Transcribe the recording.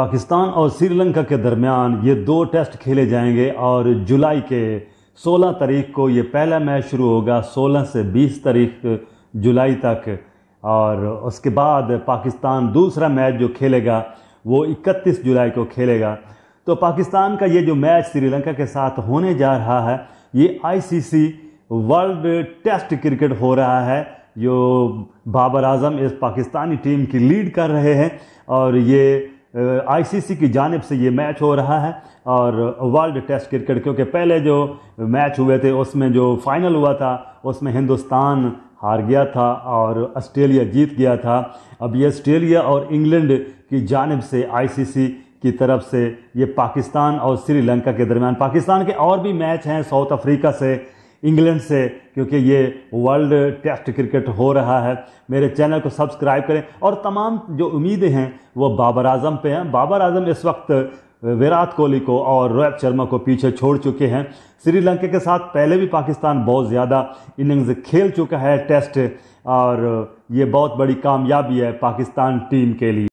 पाकिस्तान और श्रीलंका के दरमियान ये दो टेस्ट खेले जाएंगे और जुलाई के 16 तारीख को ये पहला मैच शुरू होगा 16 से 20 तारीख जुलाई तक और उसके बाद पाकिस्तान दूसरा मैच जो खेलेगा वो 31 जुलाई को खेलेगा तो पाकिस्तान का ये जो मैच श्रीलंका के साथ होने जा रहा है ये आईसीसी वर्ल्ड टेस्ट क्रिकेट हो रहा है जो बाबर आजम इस पाकिस्तानी टीम की लीड कर रहे हैं और ये आईसीसी की जानब से ये मैच हो रहा है और वर्ल्ड टेस्ट क्रिकेट क्योंकि पहले जो मैच हुए थे उसमें जो फाइनल हुआ था उसमें हिंदुस्तान हार गया था और ऑस्ट्रेलिया जीत गया था अब ये ऑस्ट्रेलिया और इंग्लैंड की जानब से आईसीसी की तरफ से ये पाकिस्तान और श्रीलंका के दरमियान पाकिस्तान के और भी मैच हैं साउथ अफ्रीका से इंग्लैंड से क्योंकि ये वर्ल्ड टेस्ट क्रिकेट हो रहा है मेरे चैनल को सब्सक्राइब करें और तमाम जो उम्मीदें हैं वो बाबर आजम पे हैं बाबर आजम इस वक्त विराट कोहली को और रोहित शर्मा को पीछे छोड़ चुके हैं श्रीलंका के साथ पहले भी पाकिस्तान बहुत ज़्यादा इनिंग्स खेल चुका है टेस्ट और ये बहुत बड़ी कामयाबी है पाकिस्तान टीम के लिए